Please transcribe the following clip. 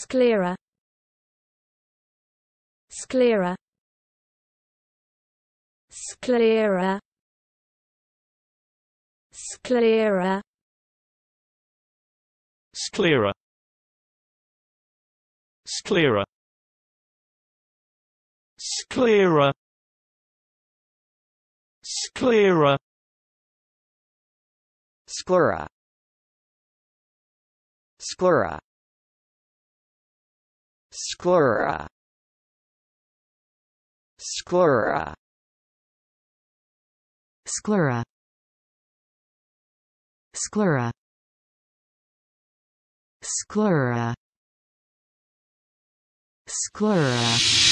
sclera sclera sclera sclera sclera sclera sclera sclera sclera sclera Sclera Sclera Sclera Sclera Sclera Sclera